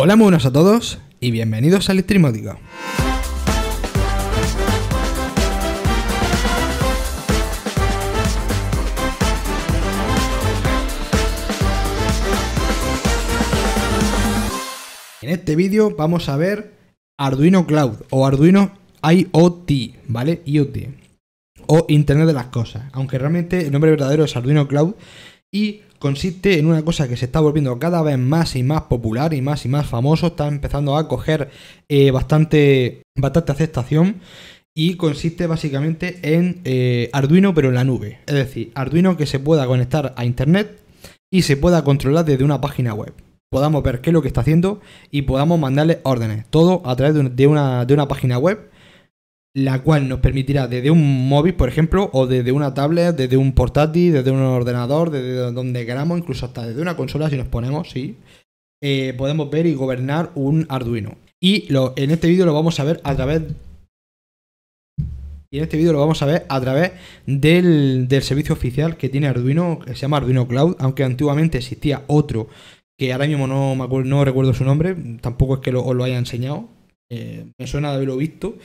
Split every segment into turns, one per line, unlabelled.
Hola, muy buenas a todos y bienvenidos a Electrimótica. En este vídeo vamos a ver Arduino Cloud o Arduino IoT, ¿vale? IoT o Internet de las Cosas, aunque realmente el nombre verdadero es Arduino Cloud y consiste en una cosa que se está volviendo cada vez más y más popular y más y más famoso, está empezando a coger eh, bastante, bastante aceptación y consiste básicamente en eh, Arduino pero en la nube, es decir, Arduino que se pueda conectar a Internet y se pueda controlar desde una página web. Podamos ver qué es lo que está haciendo y podamos mandarle órdenes. Todo a través de una, de una página web la cual nos permitirá desde un móvil, por ejemplo, o desde una tablet, desde un portátil, desde un ordenador, desde donde queramos, incluso hasta desde una consola, si nos ponemos, sí, eh, podemos ver y gobernar un Arduino. Y lo, en este vídeo lo vamos a ver a través... Y en este vídeo lo vamos a ver a través del, servicio oficial que tiene Arduino, que se llama Arduino Cloud, aunque antiguamente existía otro que ahora mismo no, me no recuerdo su nombre, tampoco es que os lo haya enseñado, eh, me suena de haberlo visto,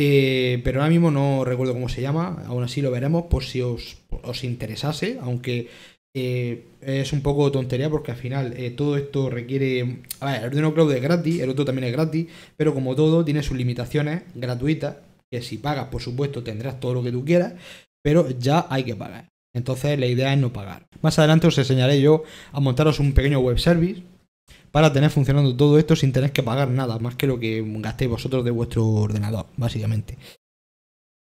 eh, pero ahora mismo no recuerdo cómo se llama, aún así lo veremos por si os, interesase, aunque eh, es un poco tontería porque al final eh, todo esto requiere... A ver, el Arduino Cloud es gratis, el otro también es gratis, pero como todo tiene sus limitaciones gratuitas, que si pagas por supuesto tendrás todo lo que tú quieras, pero ya hay que pagar. Entonces la idea es no pagar. Más adelante os enseñaré yo a montaros un pequeño web service para tener funcionando todo esto sin tener que pagar nada más que lo que gastéis vosotros de vuestro ordenador, básicamente.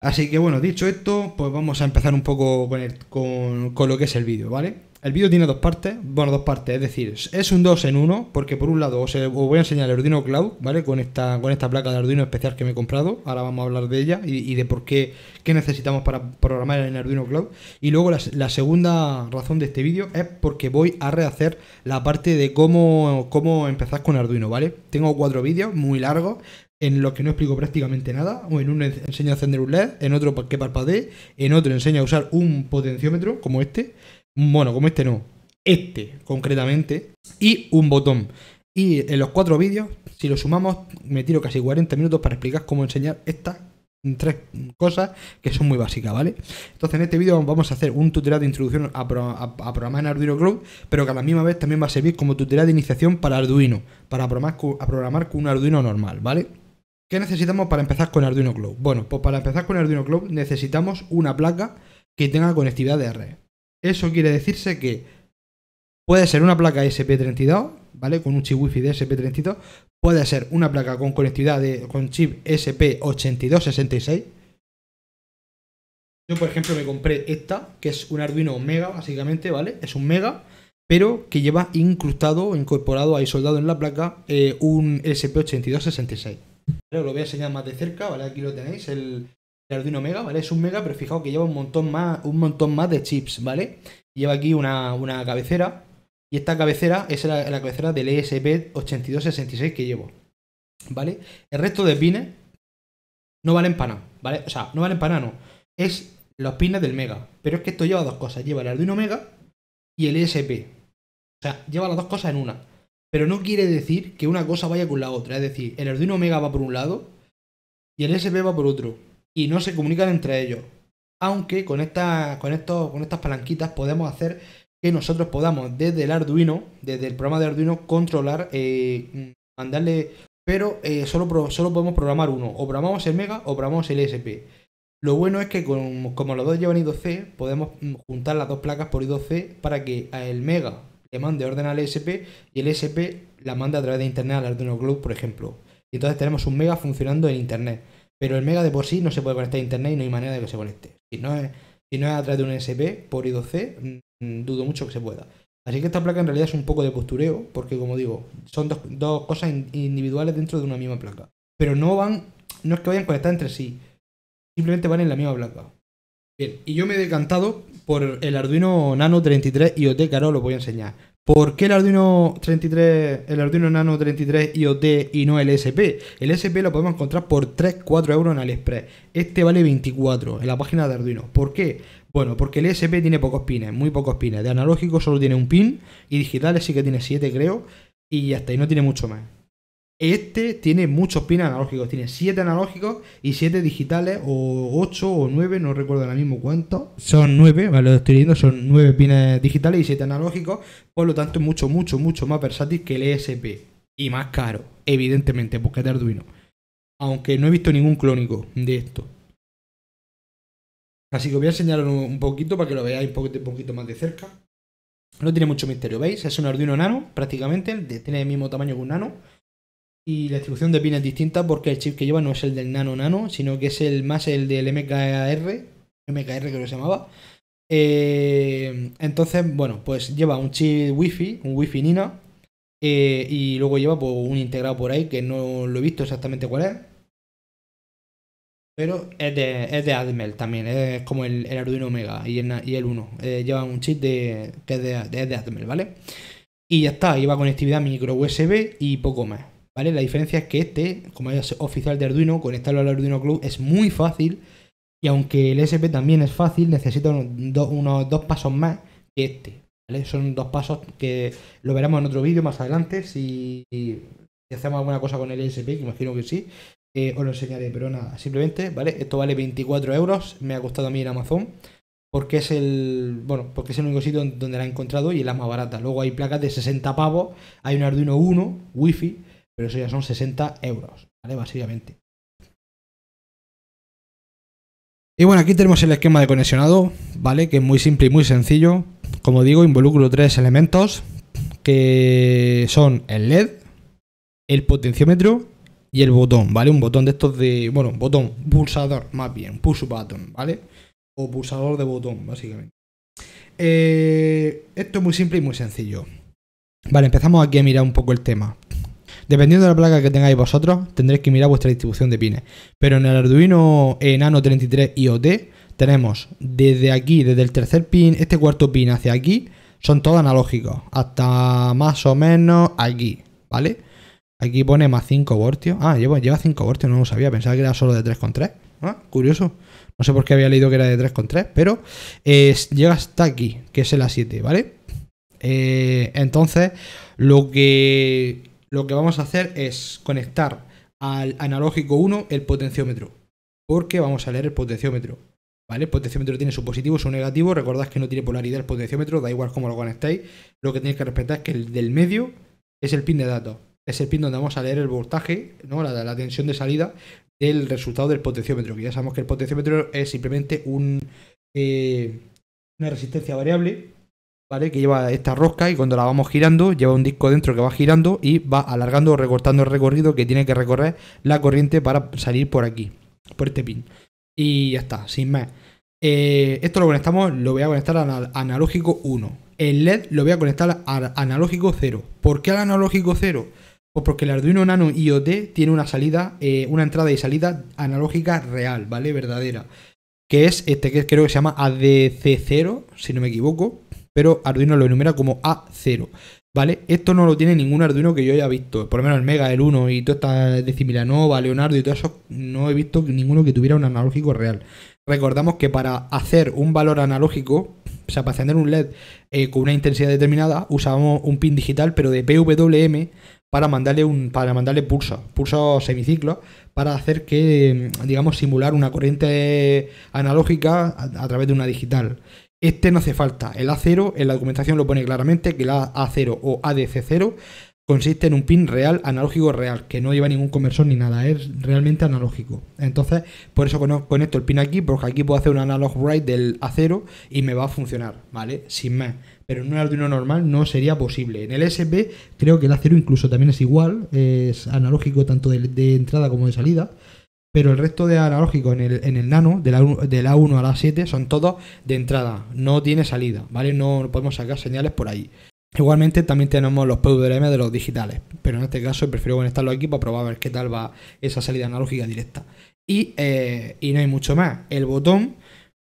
Así que bueno, dicho esto, pues vamos a empezar un poco con, con lo que es el vídeo, ¿vale? El vídeo tiene dos partes, bueno, dos partes, es decir, es un 2 en uno, porque por un lado os, voy a enseñar el Arduino Cloud, ¿vale? Con esta, con esta placa de Arduino especial que me he comprado, ahora vamos a hablar de ella y, de por qué, qué necesitamos para programar en Arduino Cloud. Y luego la, segunda razón de este vídeo es porque voy a rehacer la parte de cómo, cómo empezar con Arduino, ¿vale? Tengo cuatro vídeos muy largos, en los que no explico prácticamente nada. en uno enseño a encender un LED, en otro qué parpadee, en otro enseño a usar un potenciómetro como este. Bueno, como este no, este concretamente, y un botón. Y en los cuatro vídeos, si lo sumamos, me tiro casi 40 minutos para explicar cómo enseñar estas tres cosas que son muy básicas, ¿vale? Entonces en este vídeo vamos a hacer un tutorial de introducción a, programar en Arduino Cloud, pero que a la misma vez también va a servir como tutorial de iniciación para Arduino, para programar, programar con un Arduino normal, ¿vale? ¿Qué necesitamos para empezar con Arduino Cloud? Bueno, pues para empezar con Arduino Cloud necesitamos una placa que tenga conectividad de red. Eso quiere decirse que puede ser una placa SP32, ¿vale? Con un chip Wi-Fi de SP32. Puede ser una placa con conectividad de, con chip SP8266. Yo, por ejemplo, me compré esta, que es un Arduino Mega, básicamente, ¿vale? Es un Mega, pero que lleva incrustado, incorporado, ahí soldado en la placa, eh, un SP8266. Lo voy a enseñar más de cerca, ¿vale? Aquí lo tenéis, el, el Arduino mega, ¿vale? Es un mega, pero fijaos que lleva un montón más, un montón más de chips, ¿vale? Lleva aquí una, cabecera. Y esta cabecera es la, la cabecera del e ESP8266 que llevo. ¿Vale? El resto de pines no valen para nada, ¿vale? O sea, no valen para nada, no. Es los pines del Mega. Pero es que esto lleva dos cosas. Lleva el Arduino Mega y el ESP. O sea, lleva las dos cosas en una. Pero no quiere decir que una cosa vaya con la otra. Es decir, el Arduino Mega va por un lado y el ESP va por otro y no se comunican entre ellos. Aunque con, con, con estas palanquitas podemos hacer que nosotros podamos desde el Arduino, desde el programa de Arduino, controlar, eh, mandarle... Pero eh, solo, solo podemos programar uno. O programamos el Mega o programamos el e SP. Lo bueno es que como los dos llevan I2C, podemos mm, juntar las dos placas por I2C para que el Mega le mande orden al e SP y el e SP la manda a través de Internet al Arduino Club por ejemplo. Y entonces tenemos un Mega funcionando en Internet. Pero el Mega de por sí no se puede conectar a internet y no hay manera de que se conecte. Si no es, si no es a través de un SP por I2C, mm, mm, dudo mucho que se pueda. Así que esta placa en realidad es un poco de postureo, porque como digo, son dos, cosas individuales dentro de una misma placa. Pero no van, no es que vayan conectadas entre sí, simplemente van en la misma placa. Bien, y yo me he decantado por el Arduino Nano 33 IoT, que ahora os lo voy a enseñar. ¿Por qué el Arduino 33, el Arduino Nano 33 IoT y no el SP? El SP lo podemos encontrar por 3-4 euros en Aliexpress. Este vale 24 en la página de Arduino. ¿Por qué? Bueno, porque el SP tiene pocos pines, muy pocos pines. De analógico solo tiene un pin y digitales sí que tiene 7 creo. Y hasta ahí no tiene mucho más. Este tiene muchos pines analógicos, tiene 7 analógicos y 7 digitales, o 8 o 9, no recuerdo ahora mismo cuántos. Son 9, vale, lo estoy viendo, son 9 pines eh, digitales y 7 analógicos, por lo tanto es mucho, mucho, mucho más versátil que el ESP. Y más caro, evidentemente, porque es Arduino. Aunque no he visto ningún clónico de esto. Así que os voy a enseñar un poquito para que lo veáis un poquito más de cerca. No tiene mucho misterio, ¿veis? Es un Arduino Nano, prácticamente, tiene el mismo tamaño que un Nano y la distribución de pines distinta porque el chip que lleva no es el del Nano Nano, sino que es el más el del MKR, MKR que lo llamaba. Eh, entonces, bueno, pues lleva un chip wifi un wifi Nina, eh, y luego lleva pues, un integrado por ahí que no lo he visto exactamente cuál es. Pero es de, es Admel también, es como el, Arduino Omega y el, y el 1. Eh, lleva un chip de, que es de, de Admel, ¿vale? Y ya está, lleva conectividad micro USB y poco más. La diferencia es que este, como es oficial de Arduino, conectarlo al Arduino Club es muy fácil y aunque el SP también es fácil, necesita unos, dos pasos más que este, Son dos pasos que lo veremos en otro vídeo más adelante si, hacemos alguna cosa con el SP, que imagino que sí. Eh, os lo enseñaré, pero nada, simplemente, ¿vale? Esto vale 24 euros, me ha costado a mí en Amazon porque es el bueno porque es el único sitio donde la he encontrado y es la más barata luego hay placas de 60 pavos hay un Arduino 1 Wi-Fi pero eso ya son 60 euros, ¿vale? Básicamente. Y bueno, aquí tenemos el esquema de conexionado, ¿vale? Que es muy simple y muy sencillo. Como digo, involucro tres elementos que son el LED, el potenciómetro y el botón, ¿vale? Un botón de estos de, bueno, botón, pulsador, más bien, push button, ¿vale? O pulsador de botón, básicamente. Eh, esto es muy simple y muy sencillo. Vale, empezamos aquí a mirar un poco el tema. Dependiendo de la placa que tengáis vosotros, tendréis que mirar vuestra distribución de pines. Pero en el Arduino Nano 33 IoT tenemos desde aquí, desde el tercer pin, este cuarto pin hacia aquí, son todos analógicos, hasta más o menos aquí, ¿vale? Aquí pone más 5 voltios. Ah, lleva, lleva 5 voltios, no lo sabía, pensaba que era solo de 3,3. Ah, curioso. No sé por qué había leído que era de 3,3, pero eh, llega hasta aquí, que es el A7, ¿vale? Eh, entonces, lo que lo que vamos a hacer es conectar al analógico 1 el potenciómetro, porque vamos a leer el potenciómetro. ¿Vale? El potenciómetro tiene su positivo, su negativo. Recordad que no tiene polaridad el potenciómetro, da igual cómo lo conectéis. Lo que tenéis que respetar es que el del medio es el pin de datos. Es el pin donde vamos a leer el voltaje, ¿no? la, tensión de salida del resultado del potenciómetro. Que ya sabemos que el potenciómetro es simplemente un, eh, una resistencia variable ¿vale? Que lleva esta rosca y cuando la vamos girando, lleva un disco dentro que va girando y va alargando o recortando el recorrido que tiene que recorrer la corriente para salir por aquí, por este pin. Y ya está, sin más. Eh, esto lo conectamos, lo voy a conectar al analógico 1. El LED lo voy a conectar al analógico 0. ¿Por qué al analógico 0? Pues porque el Arduino Nano IoT tiene una salida, eh, una entrada y salida analógica real, ¿vale? Verdadera. Que es este que creo que se llama ADC0, si no me equivoco pero Arduino lo enumera como A0. ¿Vale? Esto no lo tiene ningún Arduino que yo haya visto. Por lo menos el Mega, el 1 y toda esta de Similanova, Leonardo y todo eso, no he visto ninguno que tuviera un analógico real. Recordamos que para hacer un valor analógico, o sea, para encender un LED eh, con una intensidad determinada, usábamos un pin digital, pero de PWM, para mandarle un para mandarle pulsos, pulsos semiciclos para hacer que digamos simular una corriente analógica a través de una digital. Este no hace falta. El A0, en la documentación lo pone claramente que el A0 o ADC0 consiste en un pin real, analógico real, que no lleva ningún conversor ni nada, es realmente analógico. Entonces, por eso conecto el pin aquí, porque aquí puedo hacer un analog write del A0 y me va a funcionar, ¿vale? Sin más. Pero en un Arduino normal no sería posible. En el SP creo que el A0 incluso también es igual, es analógico tanto de, de entrada como de salida pero el resto de analógico en el, nano, de la, 1 a la 7, son todos de entrada, no tiene salida, ¿vale? No podemos sacar señales por ahí. Igualmente también tenemos los PWM de los digitales, pero en este caso prefiero conectarlo aquí para probar a ver qué tal va esa salida analógica directa. Y, eh, no hay mucho más. El botón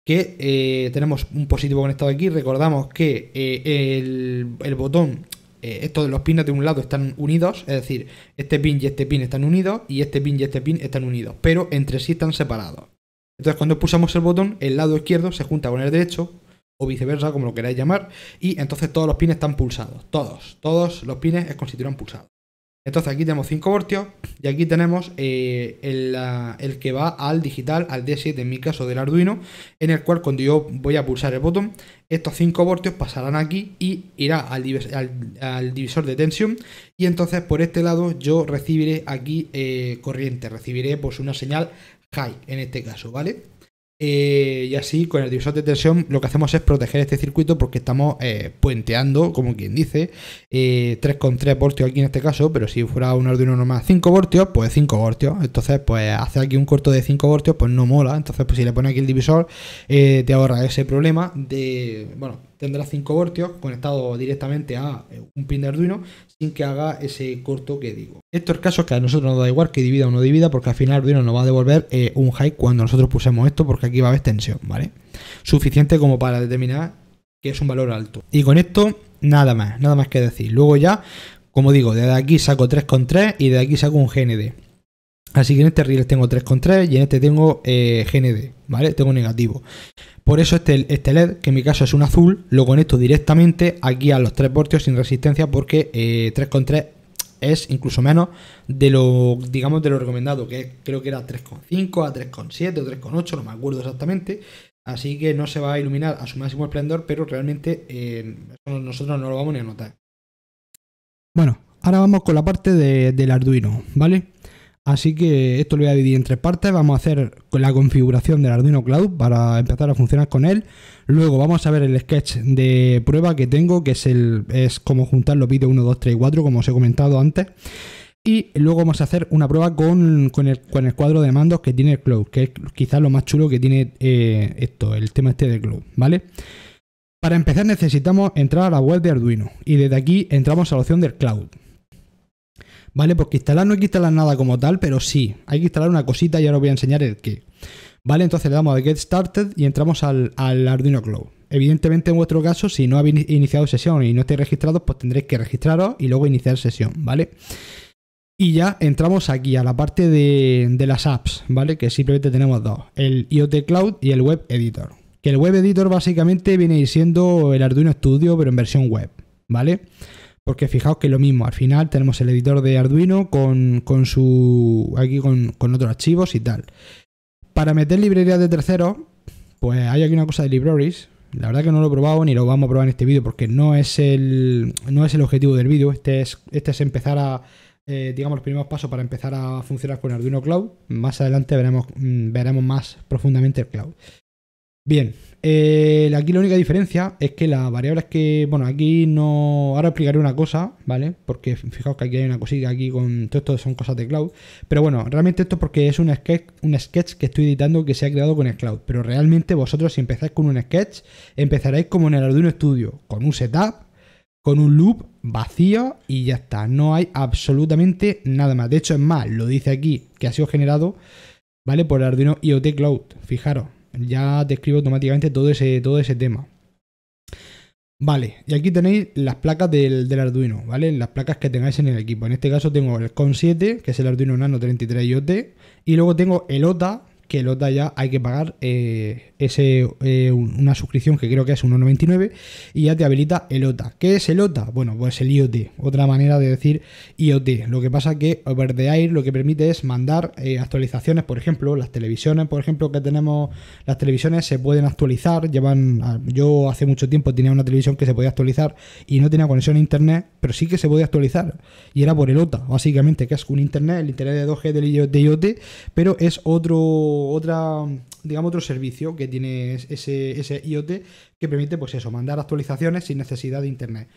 que eh, tenemos un positivo conectado aquí, recordamos que eh, el, el botón eh, estos de los pines de un lado están unidos, es decir, este pin y este pin están unidos y este pin y este pin están unidos, pero entre sí están separados. Entonces cuando pulsamos el botón, el lado izquierdo se junta con el derecho, o viceversa, como lo queráis llamar, y entonces todos los pines están pulsados, todos, todos los pines se consideran pulsados. Entonces aquí tenemos 5 voltios y aquí tenemos eh, el, que va al digital, al D7 en mi caso del Arduino, en el cual cuando yo voy a pulsar el botón, estos 5 voltios pasarán aquí y irá al, divisor de tensión y entonces por este lado yo recibiré aquí eh, corriente, recibiré pues una señal high en este caso, ¿vale? Eh, y así, con el divisor de tensión, lo que hacemos es proteger este circuito porque estamos eh, puenteando, como quien dice, 3,3 eh, voltios aquí en este caso, pero si fuera un Arduino normal 5 voltios, pues 5 voltios. Entonces, pues hace aquí un corto de 5 voltios, pues no mola. Entonces, pues si le pones aquí el divisor, te ahorra ese problema de, bueno, tendrá 5 voltios conectado directamente a eh, un pin de Arduino sin que haga ese corto que digo. Esto es caso que a nosotros nos da igual que divida o no divida porque al final Arduino nos va a devolver eh, un high cuando nosotros pusemos esto porque aquí va a haber tensión, ¿vale? Suficiente como para determinar que es un valor alto. Y con esto nada más, nada más que decir. Luego ya, como digo, de aquí saco 3,3 y de aquí saco un GND. Así que en este riel tengo 3,3 y en este tengo eh, GND, ¿vale? Tengo negativo. Por eso este, este LED, que en mi caso es un azul, lo conecto directamente aquí a los 3 voltios sin resistencia porque 3,3 eh, es incluso menos de lo, digamos, de lo recomendado, que creo que era 3,5 a 3,7 o 3,8, no me acuerdo exactamente. Así que no se va a iluminar a su máximo esplendor, pero realmente eh, nosotros no lo vamos ni a notar. Bueno, ahora vamos con la parte del Arduino, ¿vale? Así que esto lo voy a dividir en tres partes. Vamos a hacer la configuración del Arduino Cloud para empezar a funcionar con él. Luego vamos a ver el sketch de prueba que tengo, que es, el, es como juntar los bits 1, 2, 3 y 4, como os he comentado antes. Y luego vamos a hacer una prueba con, el, cuadro de mandos que tiene el Cloud, que es quizás lo más chulo que tiene eh, esto, el tema este del Cloud, ¿vale? Para empezar necesitamos entrar a la web de Arduino y desde aquí entramos a la opción del Cloud. ¿vale? Porque instalar no hay que instalar nada como tal, pero sí, hay que instalar una cosita y ahora os voy a enseñar el qué. ¿Vale? Entonces le damos a Get Started y entramos al, Arduino Cloud. Evidentemente en vuestro caso, si no habéis iniciado sesión y no estáis registrados, pues tendréis que registraros y luego iniciar sesión, ¿vale? Y ya entramos aquí a la parte de, las apps, ¿vale? Que simplemente tenemos dos, el IoT Cloud y el Web Editor. Que el Web Editor básicamente viene siendo el Arduino Studio, pero en versión web, ¿vale? vale porque fijaos que es lo mismo, al final tenemos el editor de Arduino con, su. aquí con, otros archivos y tal. Para meter librerías de terceros, pues hay aquí una cosa de libraries. La verdad que no lo he probado ni lo vamos a probar en este vídeo porque no es el, no es el objetivo del vídeo. Este es, este es empezar a, eh, digamos, los primeros pasos para empezar a funcionar con Arduino Cloud. Más adelante veremos, mm, veremos más profundamente el cloud. Bien, eh, aquí la única diferencia es que las variables que. Bueno, aquí no. Ahora explicaré una cosa, ¿vale? Porque fijaos que aquí hay una cosita aquí con. Todo esto son cosas de cloud. Pero bueno, realmente esto es porque es un sketch, un sketch que estoy editando que se ha creado con el cloud. Pero realmente vosotros, si empezáis con un sketch, empezaréis como en el Arduino Studio, con un setup, con un loop vacío y ya está. No hay absolutamente nada más. De hecho, es más, lo dice aquí que ha sido generado, ¿vale? Por el Arduino IoT Cloud. Fijaros ya escribo automáticamente todo ese, todo ese tema. Vale, y aquí tenéis las placas del, del, Arduino, ¿vale? Las placas que tengáis en el equipo. En este caso tengo el CON7, que es el Arduino Nano 33 IoT, y luego tengo el OTA, que el OTA ya hay que pagar eh, ese, eh, una suscripción que creo que es 1,99 y ya te habilita el OTA. ¿Qué es el OTA? Bueno, pues el IoT, otra manera de decir IoT. Lo que pasa que Over the Air lo que permite es mandar eh, actualizaciones, por ejemplo, las televisiones, por ejemplo, que tenemos, las televisiones se pueden actualizar, llevan, ah, yo hace mucho tiempo tenía una televisión que se podía actualizar y no tenía conexión a internet, pero sí que se podía actualizar y era por el OTA, básicamente, que es un internet, el internet de 2G del IoT, pero es otro otra, digamos, otro servicio que tiene ese, IoT que permite, pues eso, mandar actualizaciones sin necesidad de Internet.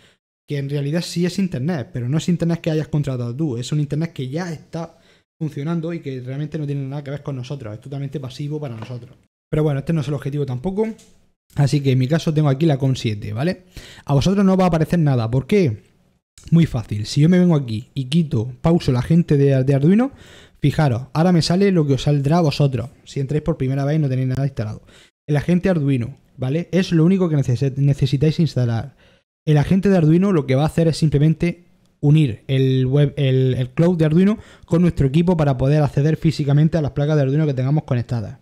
Que en realidad sí es Internet, pero no es Internet que hayas contratado tú, es un Internet que ya está funcionando y que realmente no tiene nada que ver con nosotros, es totalmente pasivo para nosotros. Pero bueno, este no es el objetivo tampoco. Así que en mi caso tengo aquí la con 7, ¿vale? A vosotros no va a aparecer nada. ¿Por qué? Muy fácil. Si yo me vengo aquí y quito, pauso la gente de, de Arduino, Fijaros, ahora me sale lo que os saldrá a vosotros, si entráis por primera vez y no tenéis nada instalado. El agente Arduino, ¿vale? Es lo único que necesitáis instalar. El agente de Arduino lo que va a hacer es simplemente unir el cloud de Arduino con nuestro equipo para poder acceder físicamente a las placas de Arduino que tengamos conectadas.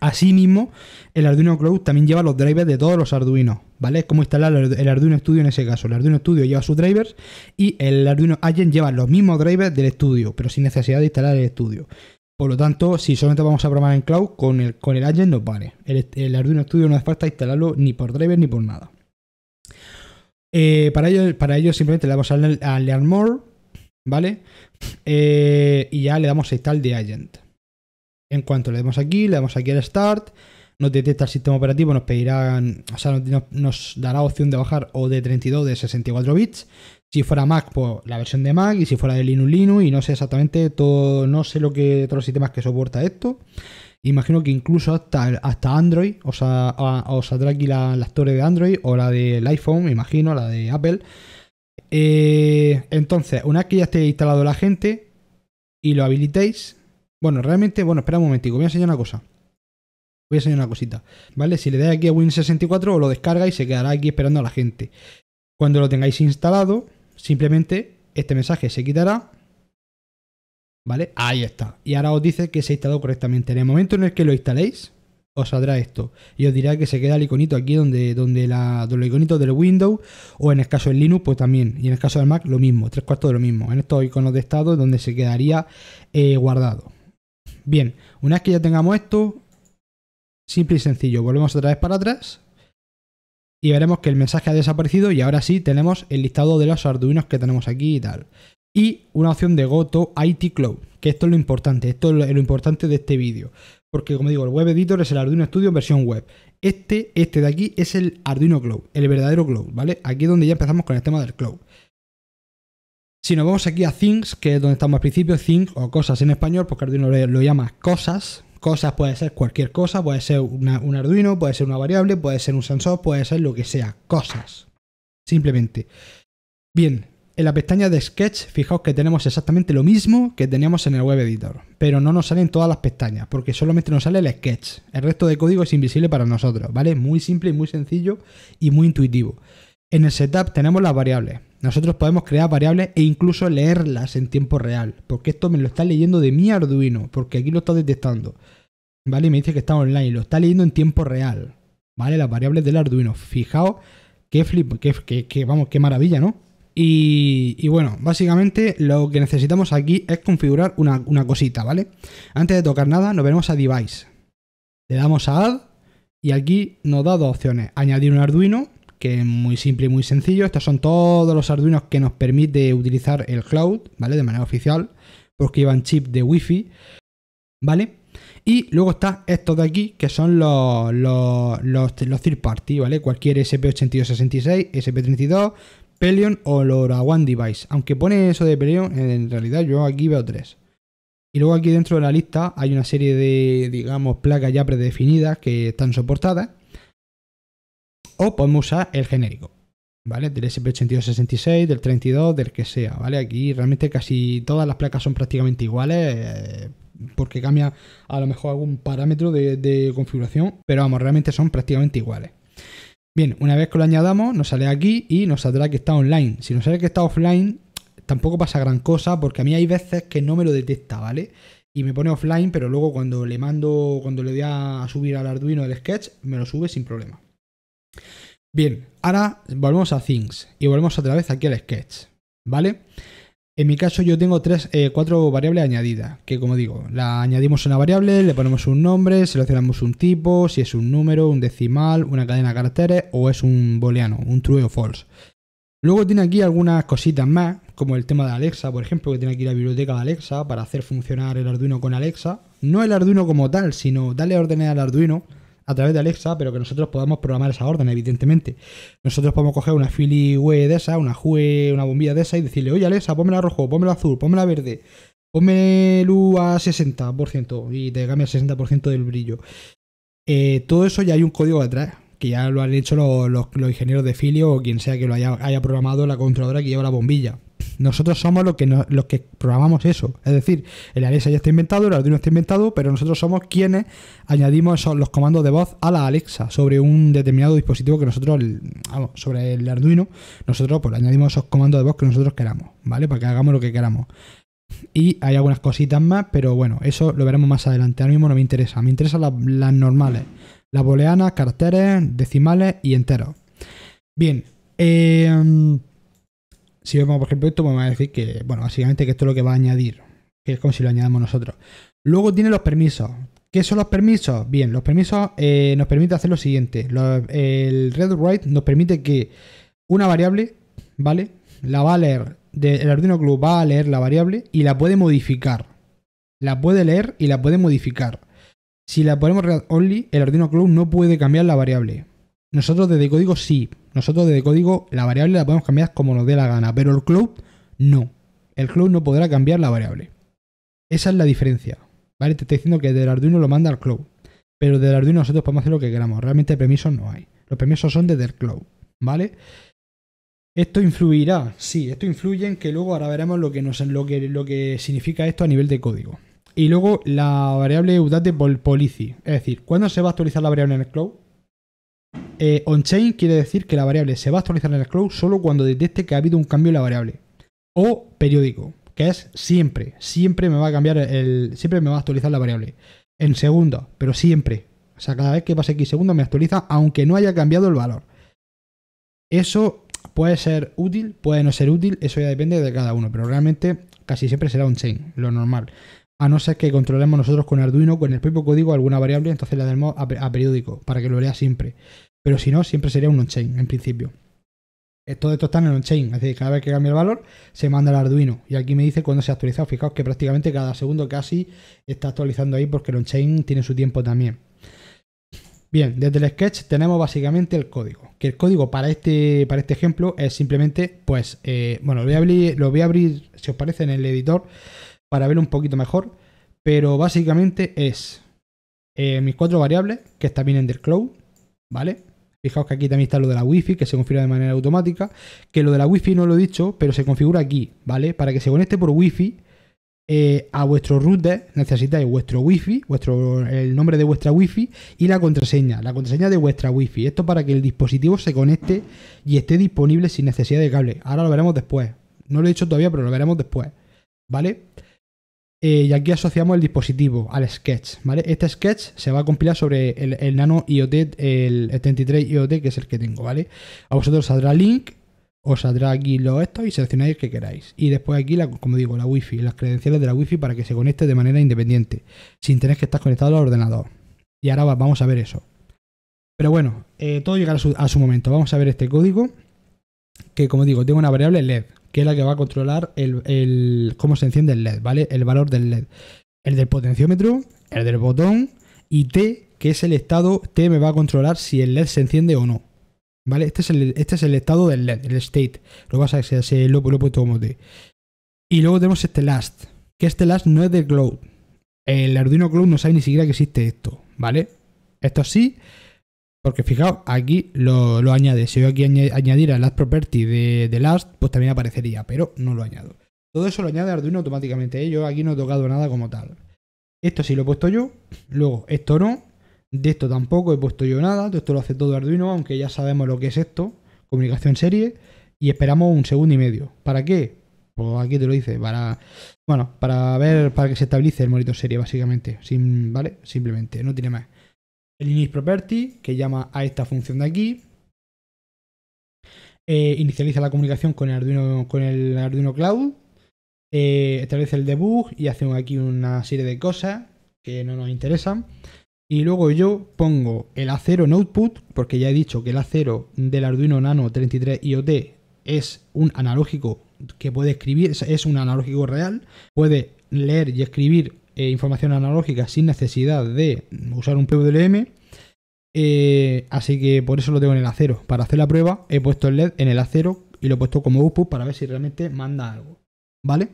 Asimismo, el Arduino Cloud también lleva los drivers de todos los Arduinos, ¿vale? Es como instalar el Arduino Studio en ese caso. El Arduino Studio lleva sus drivers y el Arduino Agent lleva los mismos drivers del estudio, pero sin necesidad de instalar el estudio. Por lo tanto, si solamente vamos a programar en cloud, con el, con el Agent nos vale. El, Arduino Studio no hace falta instalarlo ni por driver ni por nada. Eh, para, ello, para ello simplemente le damos a, Learn More, ¿vale? Eh, y ya le damos a install de Agent. En cuanto le demos aquí, le damos aquí al Start, nos detecta el sistema operativo, nos pedirá, o sea, nos, dará opción de bajar o de 32 o de 64 bits. Si fuera Mac, pues la versión de Mac, y si fuera de Linux, Linux, y no sé exactamente todo, no sé lo que, todos los sistemas que soporta esto. Imagino que incluso hasta, Android, o sea, os saldrá aquí la, la de Android o la del iPhone, me imagino, la de Apple. Eh, entonces, una vez que ya esté instalado la gente y lo habilitéis, bueno, realmente, bueno, espera un momentico, voy a enseñar una cosa. Voy a enseñar una cosita, ¿vale? Si le dais aquí a Win64, lo descarga y se quedará aquí esperando a la gente. Cuando lo tengáis instalado, simplemente este mensaje se quitará. ¿Vale? Ahí está. Y ahora os dice que se ha instalado correctamente. En el momento en el que lo instaléis, os saldrá esto. Y os dirá que se queda el iconito aquí donde, donde, la, los iconitos del Windows, o en el caso del Linux, pues también. Y en el caso del Mac, lo mismo, tres cuartos de lo mismo. En estos iconos de estado, donde se quedaría eh, guardado. Bien, una vez que ya tengamos esto, simple y sencillo, volvemos otra vez para atrás y veremos que el mensaje ha desaparecido y ahora sí tenemos el listado de los arduinos que tenemos aquí y tal. Y una opción de Goto IT Cloud, que esto es lo importante, esto es lo importante de este vídeo. Porque como digo, el web editor es el Arduino Studio versión web. Este, este de aquí es el Arduino Cloud, el verdadero Cloud, ¿vale? Aquí es donde ya empezamos con el tema del Cloud. Si nos vamos aquí a things, que es donde estamos al principio, things o cosas en español, porque Arduino lo llama cosas. Cosas puede ser cualquier cosa, puede ser un Arduino, puede ser una variable, puede ser un sensor, puede ser lo que sea. Cosas. Simplemente. Bien, en la pestaña de Sketch, fijaos que tenemos exactamente lo mismo que teníamos en el web editor, pero no nos salen todas las pestañas, porque solamente nos sale el Sketch. El resto de código es invisible para nosotros, ¿vale? Muy simple, y muy sencillo y muy intuitivo. En el setup tenemos las variables. Nosotros podemos crear variables e incluso leerlas en tiempo real, porque esto me lo está leyendo de mi Arduino, porque aquí lo está detectando. ¿Vale? me dice que está online, lo está leyendo en tiempo real. ¿Vale? Las variables del Arduino. Fijaos qué flip, qué, vamos, qué maravilla, ¿no? Y, bueno, básicamente lo que necesitamos aquí es configurar una, una cosita, ¿vale? Antes de tocar nada, nos veremos a Device. Le damos a Add y aquí nos da dos opciones. Añadir un Arduino que es muy simple y muy sencillo. Estos son todos los Arduinos que nos permite utilizar el cloud, ¿vale? De manera oficial, porque llevan chip de Wi-Fi, ¿vale? Y luego está estos de aquí, que son los, los, third party, ¿vale? Cualquier SP8266, SP32, Pelion o LoRa One Device. Aunque pone eso de Pelion, en realidad yo aquí veo tres. Y luego aquí dentro de la lista hay una serie de, digamos, placas ya predefinidas que están soportadas o podemos usar el genérico, ¿vale? Del SP8266, del 32, del que sea, ¿vale? Aquí realmente casi todas las placas son prácticamente iguales. Eh, porque cambia a lo mejor algún parámetro de, de configuración, pero vamos, realmente son prácticamente iguales. Bien, una vez que lo añadamos, nos sale aquí y nos saldrá que está online. Si nos sale que está offline, tampoco pasa gran cosa, porque a mí hay veces que no me lo detecta, ¿vale? Y me pone offline, pero luego cuando le mando, cuando le voy a subir al Arduino el sketch, me lo sube sin problema. Bien, ahora volvemos a Things y volvemos otra vez aquí al Sketch, ¿vale? En mi caso yo tengo tres, eh, cuatro variables añadidas, que como digo, la añadimos una variable, le ponemos un nombre, seleccionamos un tipo, si es un número, un decimal, una cadena de caracteres o es un booleano, un true o false. Luego tiene aquí algunas cositas más, como el tema de Alexa, por ejemplo, que tiene aquí la biblioteca de Alexa para hacer funcionar el Arduino con Alexa. No el Arduino como tal, sino darle órdenes al Arduino a través de Alexa, pero que nosotros podamos programar esa orden, evidentemente. Nosotros podemos coger una fili UE de esa, una hue una bombilla de esa y decirle, oye Alexa, la rojo, la azul, la verde, ponme luz a 60% y te cambia el 60% del brillo. Eh, todo eso ya hay un código detrás, que ya lo han hecho los, ingenieros de filio o quien sea que lo haya, haya programado la controladora que lleva la bombilla. Nosotros somos los que, programamos eso. Es decir, el Alexa ya está inventado, el Arduino está inventado, pero nosotros somos quienes añadimos los comandos de voz a la Alexa sobre un determinado dispositivo que nosotros, vamos, sobre el Arduino, nosotros pues añadimos esos comandos de voz que nosotros queramos, ¿vale? Para que hagamos lo que queramos. Y hay algunas cositas más, pero bueno, eso lo veremos más adelante. Ahora mismo no me interesa, me interesan las, normales, las booleanas, caracteres, decimales y enteros. Bien, eh si vemos, por ejemplo, esto, pues vamos a decir que, bueno, básicamente que esto es lo que va a añadir, es como si lo añadamos nosotros. Luego tiene los permisos. ¿Qué son los permisos? Bien, los permisos eh, nos permite hacer lo siguiente. el read write nos permite que una variable, ¿vale? La va a leer, el Arduino Club va a leer la variable y la puede modificar. La puede leer y la puede modificar. Si la ponemos read only, el Arduino Club no puede cambiar la variable. Nosotros desde código sí. Nosotros desde código la variable la podemos cambiar como nos dé la gana, pero el cloud no. El cloud no podrá cambiar la variable. Esa es la diferencia. ¿Vale? Te estoy diciendo que del Arduino lo manda al cloud. Pero del Arduino nosotros podemos hacer lo que queramos. Realmente permisos no hay. Los permisos son desde el cloud. ¿Vale? Esto influirá, sí, esto influye en que luego ahora veremos lo que, nos, lo que, lo que significa esto a nivel de código. Y luego la variable UDATE policy, es decir, ¿cuándo se va a actualizar la variable en el cloud? Eh, on-chain quiere decir que la variable se va a actualizar en el cloud solo cuando detecte que ha habido un cambio en la variable. O periódico, que es siempre. Siempre me va a cambiar el. Siempre me va a actualizar la variable. En segundo, pero siempre. O sea, cada vez que pase X segundo me actualiza, aunque no haya cambiado el valor. Eso puede ser útil, puede no ser útil, eso ya depende de cada uno, pero realmente casi siempre será on-chain, lo normal a no ser que controlemos nosotros con Arduino, con el propio código, alguna variable, entonces le daremos a, periódico para que lo lea siempre. Pero si no, siempre sería un on-chain en principio. Eh, todo esto está en el on-chain, es decir, cada vez que cambia el valor se manda al Arduino. Y aquí me dice cuando se ha actualizado. Fijaos que prácticamente cada segundo casi está actualizando ahí porque el on-chain tiene su tiempo también. Bien, desde el sketch tenemos básicamente el código. Que el código para este, para este ejemplo es simplemente, pues, eh, bueno, lo voy, abrir, lo voy a abrir, si os parece, en el editor para verlo un poquito mejor. Pero básicamente es eh, mis cuatro variables que están bien en del cloud, ¿vale? Fijaos que aquí también está lo de la WiFi que se configura de manera automática. Que lo de la WiFi no lo he dicho, pero se configura aquí, ¿vale? Para que se conecte por WiFi eh, a vuestro router necesitáis vuestro WiFi, vuestro, el nombre de vuestra WiFi y la contraseña, la contraseña de vuestra WiFi. Esto para que el dispositivo se conecte y esté disponible sin necesidad de cable. Ahora lo veremos después. No lo he dicho todavía, pero lo veremos después. ¿Vale? vale eh, y aquí asociamos el dispositivo al sketch, ¿vale? Este sketch se va a compilar sobre el, nano IoT, el 73 IoT, que es el que tengo, ¿vale? A vosotros saldrá link, os saldrá aquí lo estos y seleccionáis el que queráis. Y después aquí, como digo, la wifi, las credenciales de la wifi para que se conecte de manera independiente, sin tener que estar conectado al ordenador. Y ahora vamos a ver eso. Pero bueno, eh, todo llegará a su, a su momento. Vamos a ver este código, que como digo, tengo una variable LED, que es la que va a controlar el, cómo se enciende el LED, ¿vale? El valor del LED. El del potenciómetro, el del botón y T, que es el estado, T me va a controlar si el LED se enciende o no. ¿Vale? Este es el, este es el estado del LED, el state. Lo vas a que se, lo, lo he T. Y luego tenemos este last, que este last no es de cloud. El Arduino Cloud no sabe ni siquiera que existe esto, ¿vale? Esto sí, porque fijaos, aquí lo, añade. Si yo aquí añadiera Last Property de, de, Last, pues también aparecería, pero no lo añado. Todo eso lo añade Arduino automáticamente. ¿eh? Yo aquí no he tocado nada como tal. Esto sí lo he puesto yo. Luego, esto no. De esto tampoco he puesto yo nada. De Esto lo hace todo Arduino, aunque ya sabemos lo que es esto. Comunicación serie. Y esperamos un segundo y medio. ¿Para qué? Pues aquí te lo dice. Para. Bueno, para ver, para que se estabilice el monitor serie, básicamente. Sin, ¿Vale? Simplemente, no tiene más el init property que llama a esta función de aquí. Eh, inicializa la comunicación con el Arduino, con el Arduino Cloud. Eh, establece el debug y hace aquí una serie de cosas que no nos interesan. Y luego yo pongo el A0 en output, porque ya he dicho que el A0 del Arduino Nano 33 IoT es un analógico que puede escribir, es un analógico real, puede leer y escribir eh, información analógica sin necesidad de usar un PWM. Eh, así que por eso lo tengo en el acero. Para hacer la prueba he puesto el LED en el acero y lo he puesto como output para ver si realmente manda algo. ¿Vale?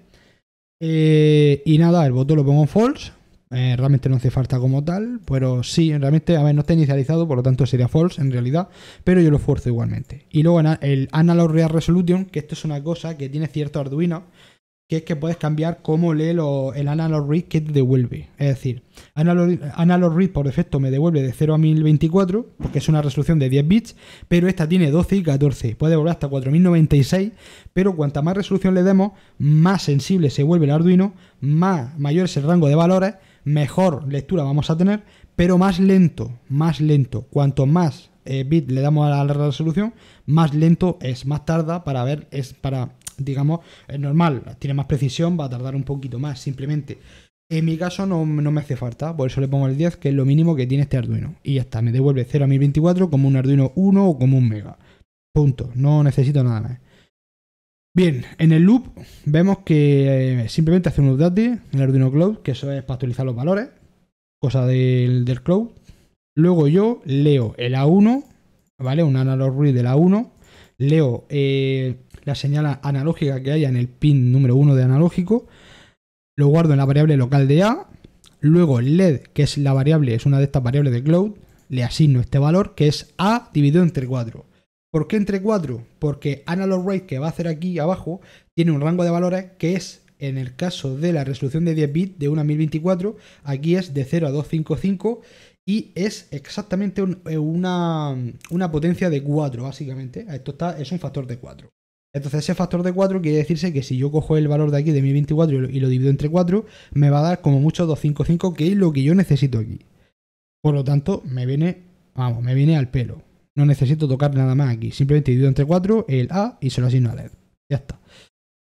Eh, y nada, el botón lo pongo en false. realmente no hace falta como tal, pero sí, realmente, a ver, no está inicializado, por lo tanto sería false en realidad, pero yo lo esfuerzo igualmente. Y luego el Analog Real Resolution, que esto es una cosa que tiene cierto Arduino, que es que puedes cambiar cómo lee el analog read que te devuelve. Es decir, analog, read por defecto me devuelve de 0 a 1024, porque es una resolución de 10 bits, pero esta tiene 12 y 14, puede volver hasta 4096, pero cuanta más resolución le demos, más sensible se vuelve el Arduino, más mayor es el rango de valores, mejor lectura vamos a tener, pero más lento, más lento. Cuanto más eh, bits le damos a la resolución, más lento es, más tarda para ver, es para digamos, es normal, tiene más precisión, va a tardar un poquito más, simplemente. En mi caso no, me hace falta, por eso le pongo el 10, que es lo mínimo que tiene este Arduino. Y ya está, me devuelve 0 a 1024 como un Arduino 1 o como un Mega. Punto, no necesito nada más. Bien, en el loop vemos que eh, simplemente hace un update en el Arduino Cloud, que eso es para actualizar los valores, cosa del, del Cloud. Luego yo leo el A1, ¿vale? Un analog read del A1, leo eh, la señal analógica que haya en el pin número 1 de analógico, lo guardo en la variable local de A, luego el LED, que es la variable, es una de estas variables de cloud, le asigno este valor que es A dividido entre 4. ¿Por qué entre 4? Porque analog rate que va a hacer aquí abajo tiene un rango de valores que es en el caso de la resolución de 10 bits de una 1024, aquí es de 0 a 255 y es exactamente eh, una, una potencia de 4, básicamente. Esto está, es un factor de 4. Entonces ese factor de 4 quiere decirse que si yo cojo el valor de aquí de mi 24 y lo divido entre 4, me va a dar como mucho 255, que es lo que yo necesito aquí. Por lo tanto, me viene, vamos, me viene al pelo. No necesito tocar nada más aquí. Simplemente divido entre 4 el A y se lo asigno a LED. Ya está.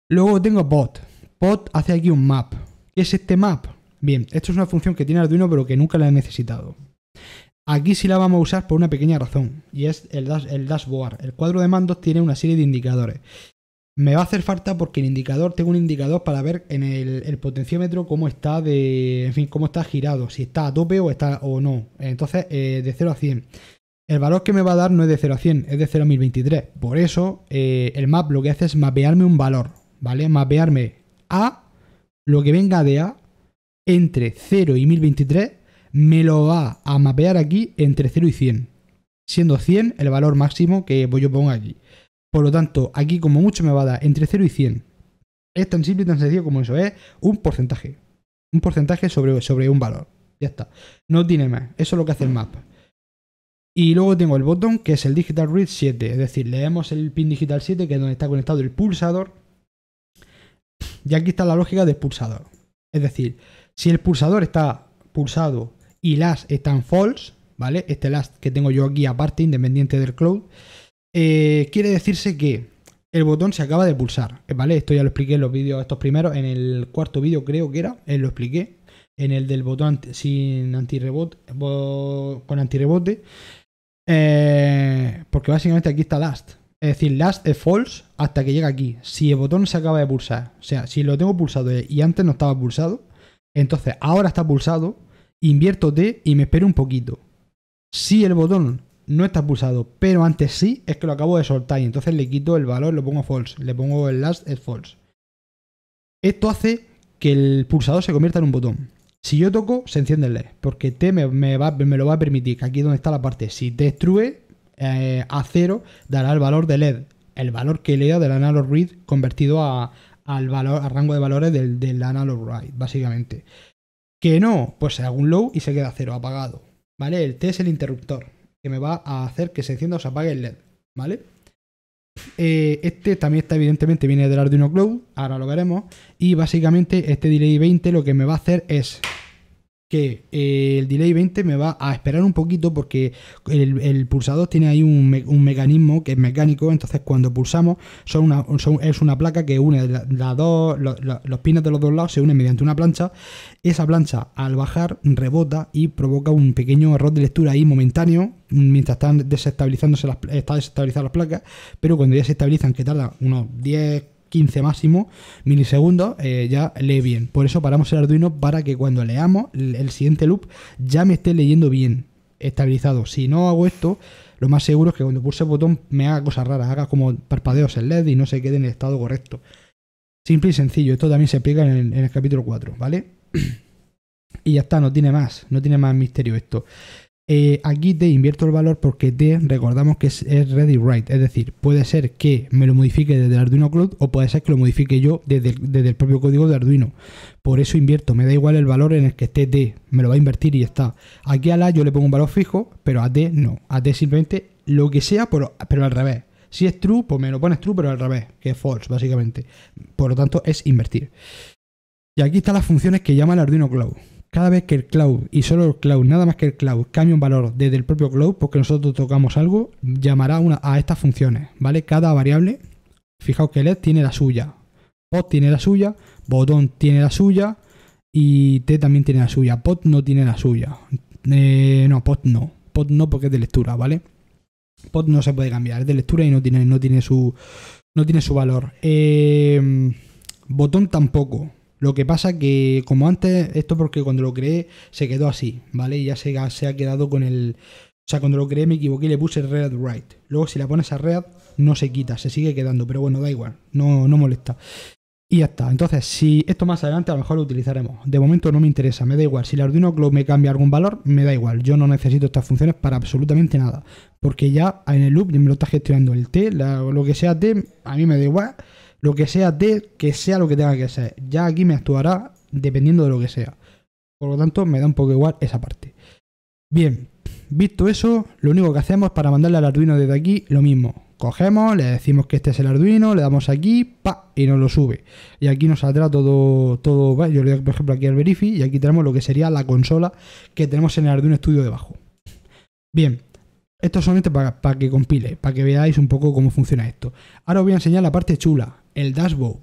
Luego tengo bot. Pot hace aquí un map. ¿Qué es este map? Bien, esto es una función que tiene Arduino pero que nunca la he necesitado. Aquí sí la vamos a usar por una pequeña razón, y es el, el dashboard. El cuadro de mandos tiene una serie de indicadores. Me va a hacer falta porque el indicador, tengo un indicador para ver en el, potenciómetro cómo está de. En fin, cómo está girado, si está a tope o está o no. Entonces, eh, de 0 a 100. El valor que me va a dar no es de 0 a 100, es de 0 a 1023. Por eso, eh, el map lo que hace es mapearme un valor, ¿vale? Mapearme A, lo que venga de A, entre 0 y 1023, me lo va a mapear aquí entre 0 y 100, siendo 100 el valor máximo que pues yo ponga aquí. Por lo tanto, aquí como mucho me va a dar entre 0 y 100. Es tan simple y tan sencillo como eso, es ¿eh? un porcentaje. Un porcentaje sobre, sobre un valor. Ya está. No tiene más. Eso es lo que hace el map. Y luego tengo el botón que es el Digital Read 7, es decir, leemos el pin digital 7 que es donde está conectado el pulsador. Y aquí está la lógica del pulsador. Es decir, si el pulsador está pulsado y las están false, ¿vale? Este last que tengo yo aquí aparte, independiente del cloud, eh, quiere decirse que el botón se acaba de pulsar, eh, ¿vale? Esto ya lo expliqué en los vídeos estos primeros, en el cuarto vídeo creo que era, eh, lo expliqué, en el del botón anti, sin antirrebote, con antirebote porque básicamente aquí está last, es decir, last es false hasta que llega aquí. Si el botón se acaba de pulsar, o sea, si lo tengo pulsado y antes no estaba pulsado, entonces ahora está pulsado, invierto T y me espero un poquito. Si el botón no está pulsado, pero antes sí, es que lo acabo de soltar y entonces le quito el valor, lo pongo false, le pongo el last es false. Esto hace que el pulsador se convierta en un botón. Si yo toco, se enciende el LED, porque T me, me, lo va a permitir, que aquí es donde está la parte. Si destruye eh, a cero dará el valor de LED, el valor que lea del analog read convertido a, al, valor, rango de valores del, del analog write, básicamente. Que no, pues se haga un low y se queda cero, apagado. ¿Vale? El T es el interruptor, que me va a hacer que se encienda o se apague el LED. ¿Vale? Eh, este también está evidentemente viene del Arduino Cloud, ahora lo veremos. Y básicamente este delay 20 lo que me va a hacer es que eh, el delay 20 me va a esperar un poquito porque el, pulsador tiene ahí un, mecanismo que es mecánico, entonces cuando pulsamos son una, es una placa que une dos, los pines de los dos lados, se une mediante una plancha, esa plancha al bajar rebota y provoca un pequeño error de lectura ahí momentáneo mientras están desestabilizándose las, está desestabilizadas las placas, pero cuando ya se estabilizan, que tarda unos 10, 15 máximo milisegundos, eh, ya lee bien. Por eso paramos el Arduino para que cuando leamos el siguiente loop ya me esté leyendo bien, estabilizado. Si no hago esto, lo más seguro es que cuando pulse el botón me haga cosas raras, haga como parpadeos en LED y no se quede en el estado correcto. Simple y sencillo, esto también se explica en el, en el capítulo 4, ¿vale? y ya está, no tiene más, no tiene más misterio esto. Eh, aquí D invierto el valor porque D recordamos que es, ready write, es decir, puede ser que me lo modifique desde el Arduino Cloud o puede ser que lo modifique yo desde el, propio código de Arduino. Por eso invierto, me da igual el valor en el que esté D, me lo va a invertir y está. Aquí a la yo le pongo un valor fijo, pero a D no, a D simplemente lo que sea, pero, pero al revés. Si es true, pues me lo pones true, pero al revés, que es false, básicamente. Por lo tanto, es invertir. Y aquí están las funciones que llama el Arduino Cloud. Cada vez que el cloud y solo el cloud, nada más que el cloud, cambia un valor desde el propio cloud, porque nosotros tocamos algo, llamará a estas funciones, ¿vale? Cada variable, fijaos que LED tiene la suya, POT tiene la suya, botón tiene la suya y T también tiene la suya. POT no tiene la suya. Eh, no, POT no. POT no porque es de lectura, ¿vale? POT no se puede cambiar, es de lectura y no tiene, no tiene, su, no tiene su valor. Eh, botón tampoco. Lo que pasa que, como antes, esto porque cuando lo creé se quedó así, ¿vale? ya se, se ha quedado con el... O sea, cuando lo creé me equivoqué y le puse Red Right. Luego si la pones a Red no se quita, se sigue quedando, pero bueno, da igual, no, no molesta. Y ya está. Entonces, si esto más adelante a lo mejor lo utilizaremos. De momento no me interesa, me da igual. Si la Arduino me cambia algún valor, me da igual. Yo no necesito estas funciones para absolutamente nada. Porque ya en el loop me lo está gestionando el T, lo que sea T, a mí me da igual lo que sea de que sea lo que tenga que ser. Ya aquí me actuará dependiendo de lo que sea. Por lo tanto, me da un poco igual esa parte. Bien, visto eso, lo único que hacemos para mandarle al Arduino desde aquí lo mismo. Cogemos, le decimos que este es el Arduino, le damos aquí, pa, y nos lo sube. Y aquí nos saldrá todo, todo, yo le doy por ejemplo aquí al verify y aquí tenemos lo que sería la consola que tenemos en el Arduino Studio debajo. Bien, esto solamente para, para que compile, para que veáis un poco cómo funciona esto. Ahora os voy a enseñar la parte chula, el dashboard.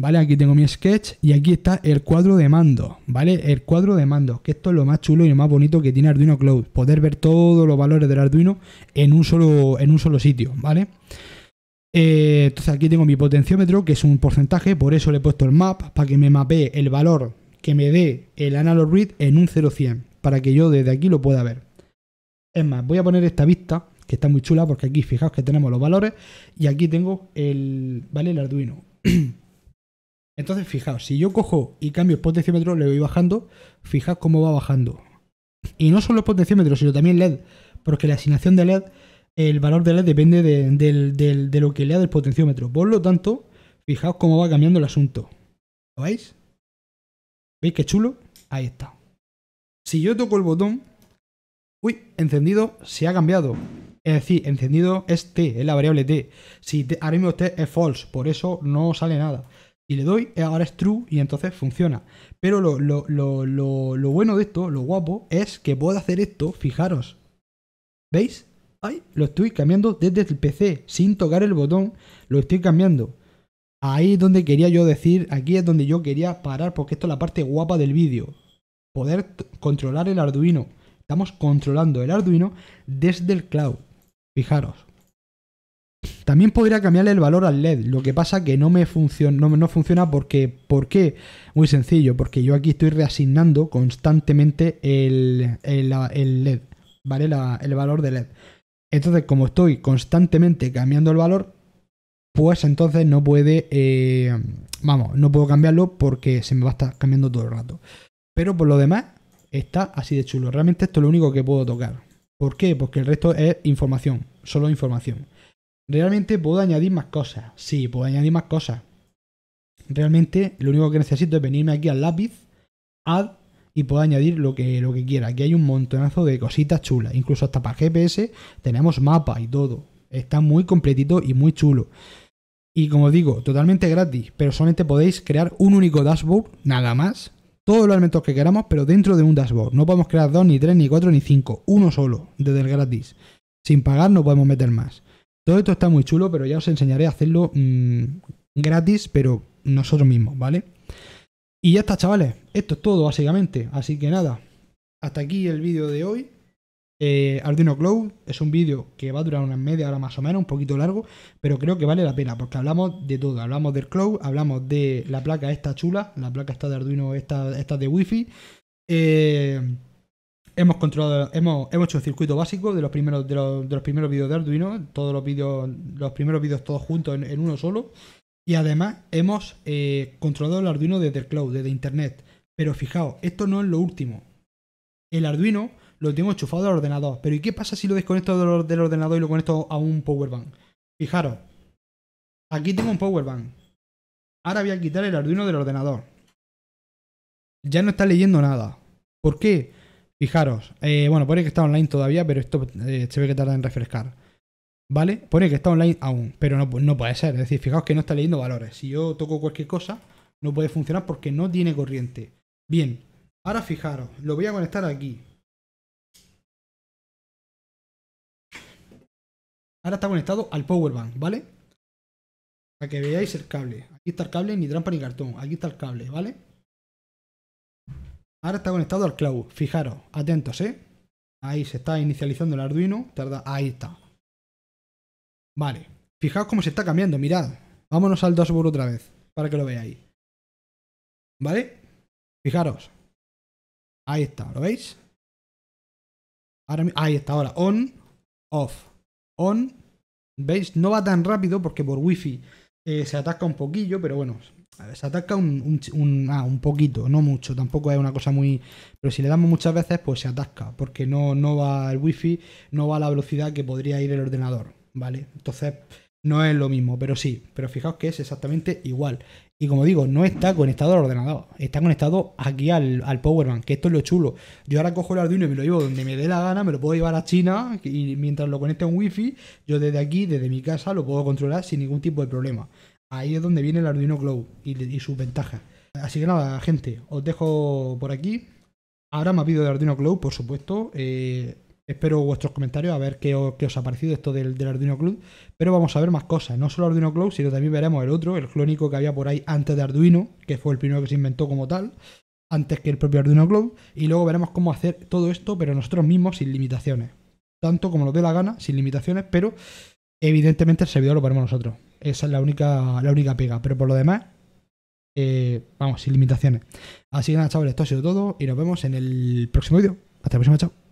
¿Vale? Aquí tengo mi sketch y aquí está el cuadro de mando, ¿vale? El cuadro de mando, que esto es lo más chulo y lo más bonito que tiene Arduino Cloud, poder ver todos los valores del Arduino en un solo, en un solo sitio, ¿vale? Eh, entonces aquí tengo mi potenciómetro, que es un porcentaje, por eso le he puesto el map, para que me mapee el valor que me dé el analog read en un 0100, para que yo desde aquí lo pueda ver voy a poner esta vista, que está muy chula, porque aquí fijaos que tenemos los valores y aquí tengo el, ¿vale? el Arduino. Entonces, fijaos, si yo cojo y cambio el potenciómetro, le voy bajando, fijaos cómo va bajando. Y no solo el potenciómetro, sino también LED, porque la asignación de LED, el valor de LED depende de, lo que lea del potenciómetro. Por lo tanto, fijaos cómo va cambiando el asunto. ¿Lo veis? ¿Veis qué chulo? Ahí está. Si yo toco el botón, Uy, encendido se ha cambiado. Es decir, encendido es T, es la variable T. Si ahora mismo T es false, por eso no sale nada. Y le doy, eh, ahora es true y entonces funciona. Pero lo, lo, lo, lo, bueno de esto, lo guapo, es que puedo hacer esto, fijaros. ¿Veis? Ahí lo estoy cambiando desde el PC, sin tocar el botón, lo estoy cambiando. Ahí es donde quería yo decir, aquí es donde yo quería parar, porque esto es la parte guapa del vídeo. Poder controlar el Arduino. Estamos controlando el Arduino desde el cloud. Fijaros. También podría cambiarle el valor al LED, lo que pasa que no me funciona, no, no, funciona porque, ¿por qué? Muy sencillo, porque yo aquí estoy reasignando constantemente el, LED, ¿vale? el valor de LED. Entonces, como estoy constantemente cambiando el valor, pues entonces no puede, eh, vamos, no puedo cambiarlo porque se me va a estar cambiando todo el rato. Pero por lo demás, está así de chulo. Realmente esto es lo único que puedo tocar. ¿Por qué? Porque el resto es información, solo información. Realmente puedo añadir más cosas. Sí, puedo añadir más cosas. Realmente lo único que necesito es venirme aquí al lápiz, add y puedo añadir lo que, lo que quiera. Aquí hay un montonazo de cositas chulas. Incluso hasta para GPS tenemos mapa y todo. Está muy completito y muy chulo. Y como digo, totalmente gratis, pero solamente podéis crear un único dashboard, nada más, todos los elementos que queramos, pero dentro de un dashboard. No podemos crear dos, ni tres, ni cuatro, ni cinco. Uno solo, desde el gratis. Sin pagar no podemos meter más. Todo esto está muy chulo, pero ya os enseñaré a hacerlo mm, gratis, pero nosotros mismos, ¿vale? Y ya está, chavales. Esto es todo, básicamente. Así que nada. Hasta aquí el vídeo de hoy. Eh, Arduino Cloud. Es un vídeo que va a durar una media hora más o menos, un poquito largo, pero creo que vale la pena porque hablamos de todo. Hablamos del cloud, hablamos de la placa esta chula, la placa esta de Arduino, esta, esta de Wi-Fi. Eh, hemos controlado, hemos, hecho el circuito básico de los primeros, de los, primeros vídeos de Arduino, todos los vídeos, los primeros vídeos todos juntos en, uno solo. Y además hemos eh, controlado el Arduino desde el cloud, desde internet. Pero fijaos, esto no es lo último. El Arduino lo tengo enchufado al ordenador. Pero ¿y qué pasa si lo desconecto del ordenador y lo conecto a un power bank? Fijaros, aquí tengo un power bank. Ahora voy a quitar el Arduino del ordenador. Ya no está leyendo nada. ¿Por qué? Fijaros, eh, bueno, pone que está online todavía, pero esto eh, se ve que tarda en refrescar. ¿Vale? Pone que está online aún, pero no, no puede ser. Es decir, fijaos que no está leyendo valores. Si yo toco cualquier cosa, no puede funcionar porque no tiene corriente. Bien, ahora fijaros, lo voy a conectar aquí. Ahora está conectado al power bank, ¿vale? Para que veáis el cable. Aquí está el cable, ni trampa ni cartón. Aquí está el cable, ¿vale? Ahora está conectado al cloud. Fijaros, atentos, ¿eh? Ahí se está inicializando el Arduino. Tarda... Ahí está. Vale. Fijaos cómo se está cambiando, mirad. Vámonos al dashboard otra vez, para que lo veáis. ¿Vale? Fijaros. Ahí está, ¿lo veis? Ahora, ahí está, ahora. On, off. On, ¿Veis? No va tan rápido porque por wifi eh, se atasca un poquillo, pero bueno, se ataca ah, un, poquito, no mucho, tampoco es una cosa muy... Pero si le damos muchas veces, pues se atasca, porque no, no va el wifi, no va a la velocidad que podría ir el ordenador, ¿vale? Entonces no es lo mismo, pero sí, pero fijaos que es exactamente igual. Y como digo, no está conectado al ordenador, está conectado aquí al, al Powerbank, que esto es lo chulo. Yo ahora cojo el Arduino y me lo llevo donde me dé la gana, me lo puedo llevar a China y mientras lo conecte a un wifi, yo desde aquí, desde mi casa, lo puedo controlar sin ningún tipo de problema. Ahí es donde viene el Arduino Cloud y, sus ventajas. Así que nada, gente, os dejo por aquí. Ahora me ha de Arduino Cloud, por supuesto. Eh, Espero vuestros comentarios a ver qué os, ha parecido esto del, Arduino Club, Pero vamos a ver más cosas, no solo Arduino Club, sino también veremos el otro, el clónico que había por ahí antes de Arduino, que fue el primero que se inventó como tal, antes que el propio Arduino Club Y luego veremos cómo hacer todo esto, pero nosotros mismos sin limitaciones. Tanto como nos dé la gana, sin limitaciones, pero evidentemente el servidor lo ponemos nosotros. Esa es la única, la única pega. Pero por lo demás, eh, vamos, sin limitaciones. Así que nada, chavales, esto ha sido todo y nos vemos en el próximo vídeo. Hasta la próxima, chao.